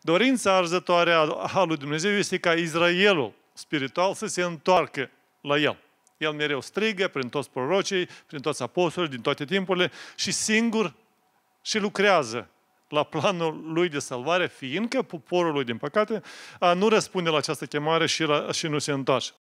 Dorința arzătoare a lui Dumnezeu este ca Israelul spiritual să se întoarcă la el. El mereu strigă prin toți prorocii, prin toți apostolii, din toate timpurile și singur și lucrează la planul lui de salvare, fiindcă poporul lui, din păcate, nu răspunde la această chemare și, la, și nu se întoarce.